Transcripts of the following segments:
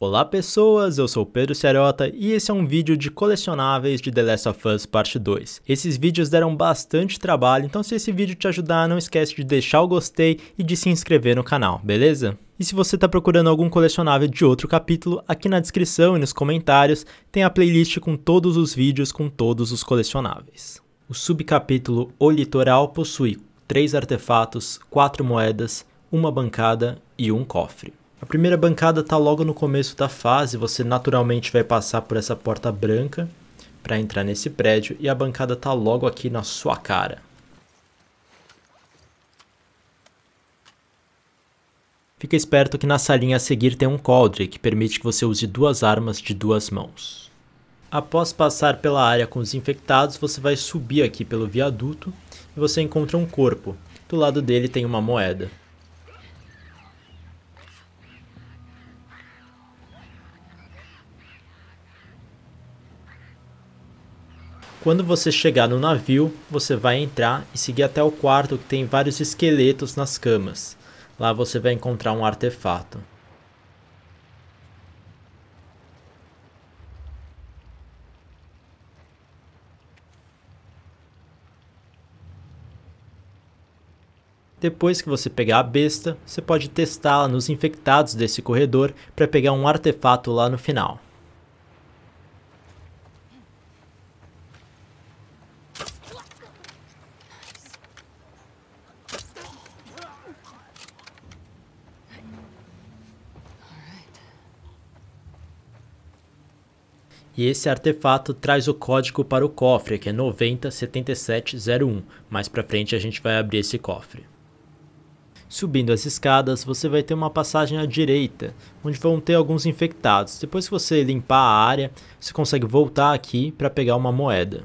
Olá pessoas, eu sou Pedro Cerota e esse é um vídeo de colecionáveis de The Last of Us Parte 2. Esses vídeos deram bastante trabalho, então se esse vídeo te ajudar, não esquece de deixar o gostei e de se inscrever no canal, beleza? E se você está procurando algum colecionável de outro capítulo, aqui na descrição e nos comentários tem a playlist com todos os vídeos com todos os colecionáveis. O subcapítulo O Litoral possui 3 artefatos, 4 moedas, uma bancada e um cofre. A primeira bancada está logo no começo da fase, você naturalmente vai passar por essa porta branca para entrar nesse prédio e a bancada está logo aqui na sua cara. Fica esperto que na salinha a seguir tem um coldre, que permite que você use duas armas de duas mãos. Após passar pela área com os infectados, você vai subir aqui pelo viaduto e você encontra um corpo. Do lado dele tem uma moeda. Quando você chegar no navio, você vai entrar e seguir até o quarto que tem vários esqueletos nas camas. Lá você vai encontrar um artefato. Depois que você pegar a besta, você pode testá-la nos infectados desse corredor para pegar um artefato lá no final. E esse artefato traz o código para o cofre, que é 907701. Mais para frente a gente vai abrir esse cofre. Subindo as escadas, você vai ter uma passagem à direita, onde vão ter alguns infectados. Depois que você limpar a área, você consegue voltar aqui para pegar uma moeda.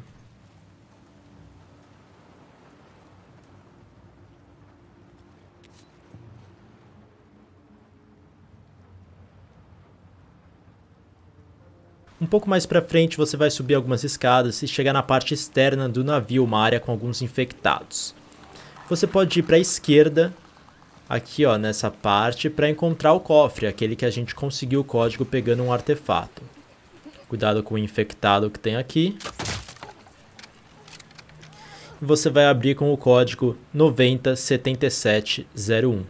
Um pouco mais para frente você vai subir algumas escadas e chegar na parte externa do navio, uma área com alguns infectados. Você pode ir para a esquerda, aqui ó, nessa parte, para encontrar o cofre, aquele que a gente conseguiu o código pegando um artefato. Cuidado com o infectado que tem aqui. Você vai abrir com o código 907701.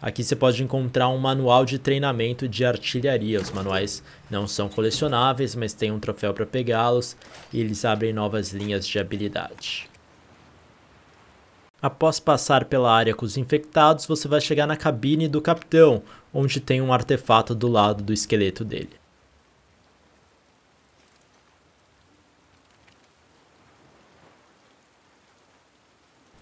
Aqui você pode encontrar um manual de treinamento de artilharia. Os manuais não são colecionáveis, mas tem um troféu para pegá-los e eles abrem novas linhas de habilidade. Após passar pela área com os infectados, você vai chegar na cabine do capitão, onde tem um artefato do lado do esqueleto dele.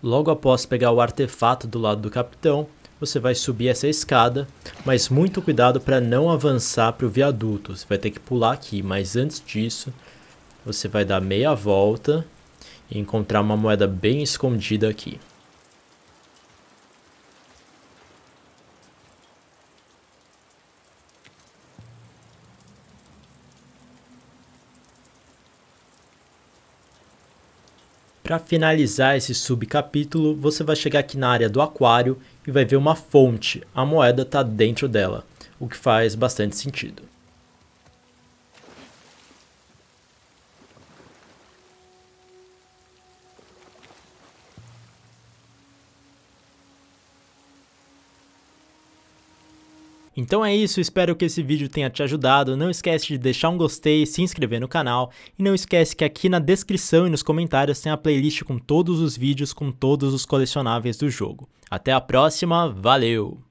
Logo após pegar o artefato do lado do capitão, você vai subir essa escada, mas muito cuidado para não avançar para o viaduto. Você vai ter que pular aqui, mas antes disso, você vai dar meia volta e encontrar uma moeda bem escondida aqui. Para finalizar esse subcapítulo, você vai chegar aqui na área do aquário e vai ver uma fonte. A moeda está dentro dela, o que faz bastante sentido. Então é isso, espero que esse vídeo tenha te ajudado. Não esquece de deixar um gostei, se inscrever no canal e não esquece que aqui na descrição e nos comentários tem a playlist com todos os vídeos com todos os colecionáveis do jogo. Até a próxima, valeu!